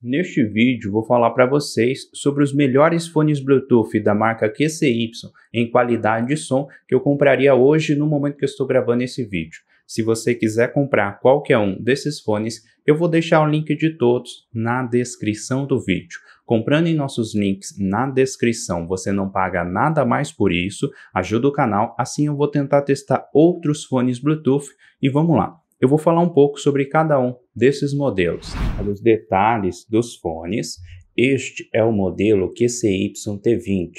Neste vídeo vou falar para vocês sobre os melhores fones Bluetooth da marca QCY em qualidade de som que eu compraria hoje no momento que eu estou gravando esse vídeo. Se você quiser comprar qualquer um desses fones, eu vou deixar o link de todos na descrição do vídeo. Comprando em nossos links na descrição, você não paga nada mais por isso, ajuda o canal, assim eu vou tentar testar outros fones Bluetooth e vamos lá. Eu vou falar um pouco sobre cada um desses modelos, dos detalhes dos fones, este é o modelo QCY-T20.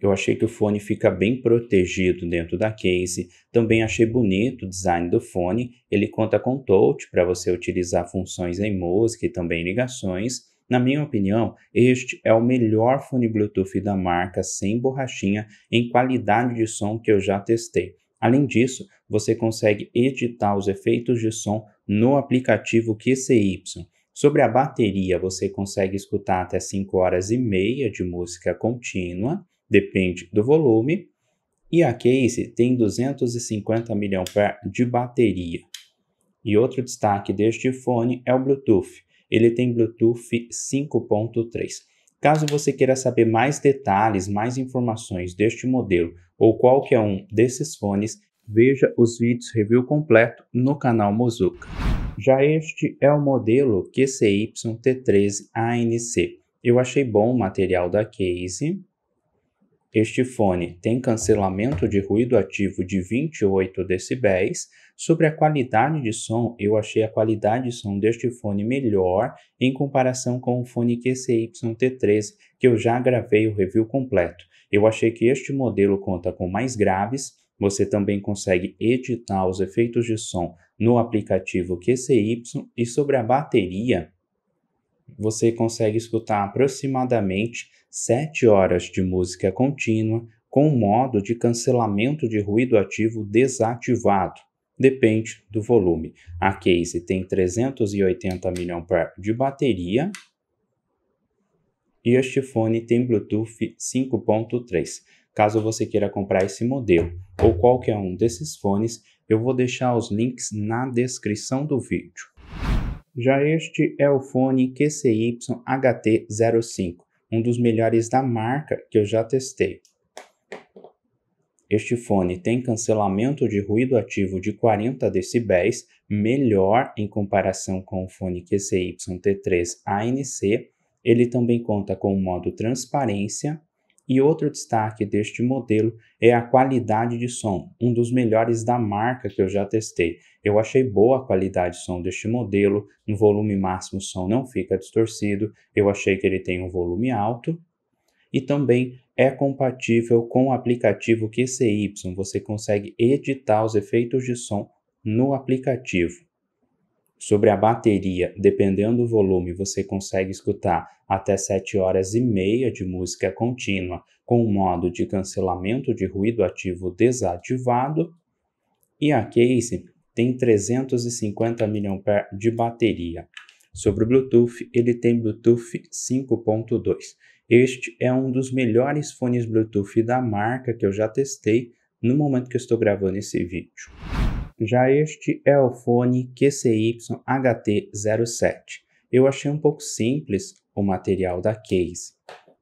Eu achei que o fone fica bem protegido dentro da case, também achei bonito o design do fone, ele conta com touch para você utilizar funções em música e também ligações. Na minha opinião, este é o melhor fone Bluetooth da marca sem borrachinha em qualidade de som que eu já testei. Além disso, você consegue editar os efeitos de som no aplicativo QCY. Sobre a bateria, você consegue escutar até 5 horas e meia de música contínua, depende do volume. E a case tem 250 mAh de bateria. E outro destaque deste fone é o Bluetooth. Ele tem Bluetooth 5.3. Caso você queira saber mais detalhes, mais informações deste modelo ou qualquer um desses fones, veja os vídeos review completo no canal Mozuka. Já este é o modelo QCY-T13ANC. Eu achei bom o material da case, este fone tem cancelamento de ruído ativo de 28 decibéis. Sobre a qualidade de som, eu achei a qualidade de som deste fone melhor em comparação com o fone t 13 que eu já gravei o review completo. Eu achei que este modelo conta com mais graves. Você também consegue editar os efeitos de som no aplicativo QCY e sobre a bateria, você consegue escutar aproximadamente 7 horas de música contínua com o modo de cancelamento de ruído ativo desativado. Depende do volume. A case tem 380 mAh de bateria e este fone tem Bluetooth 5.3. Caso você queira comprar esse modelo ou qualquer um desses fones, eu vou deixar os links na descrição do vídeo. Já este é o fone QCY HT05, um dos melhores da marca que eu já testei. Este fone tem cancelamento de ruído ativo de 40 decibéis, melhor em comparação com o fone QCY T3 ANC. Ele também conta com o modo transparência e outro destaque deste modelo é a qualidade de som, um dos melhores da marca que eu já testei. Eu achei boa a qualidade de som deste modelo, no volume máximo o som não fica distorcido, eu achei que ele tem um volume alto e também é compatível com o aplicativo QCY, você consegue editar os efeitos de som no aplicativo. Sobre a bateria, dependendo do volume, você consegue escutar até 7 horas e meia de música contínua, com o modo de cancelamento de ruído ativo desativado. E a case tem 350 mAh de bateria. Sobre o Bluetooth, ele tem Bluetooth 5.2. Este é um dos melhores fones Bluetooth da marca que eu já testei no momento que eu estou gravando esse vídeo. Já este é o fone QCY-HT07. Eu achei um pouco simples o material da case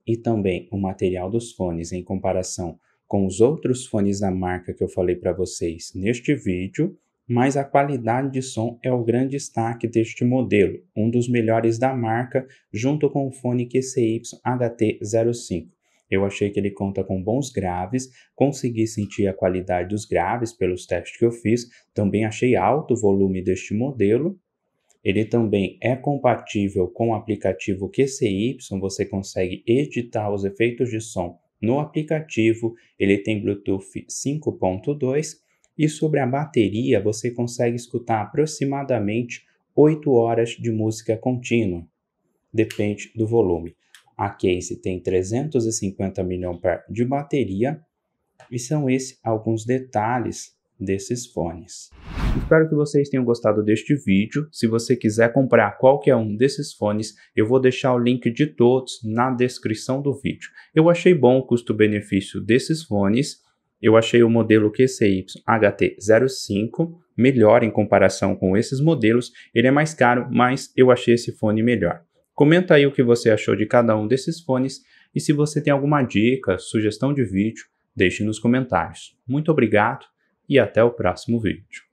e também o material dos fones em comparação com os outros fones da marca que eu falei para vocês neste vídeo, mas a qualidade de som é o grande destaque deste modelo, um dos melhores da marca, junto com o fone QCY HT05. Eu achei que ele conta com bons graves, consegui sentir a qualidade dos graves pelos testes que eu fiz, também achei alto o volume deste modelo. Ele também é compatível com o aplicativo QCY, você consegue editar os efeitos de som no aplicativo, ele tem Bluetooth 5.2 e sobre a bateria você consegue escutar aproximadamente 8 horas de música contínua, depende do volume. A case tem 350 mAh de bateria e são esses alguns detalhes desses fones. Espero que vocês tenham gostado deste vídeo. Se você quiser comprar qualquer um desses fones, eu vou deixar o link de todos na descrição do vídeo. Eu achei bom o custo-benefício desses fones. Eu achei o modelo QCY HT05 melhor em comparação com esses modelos. Ele é mais caro, mas eu achei esse fone melhor. Comenta aí o que você achou de cada um desses fones e se você tem alguma dica, sugestão de vídeo, deixe nos comentários. Muito obrigado e até o próximo vídeo.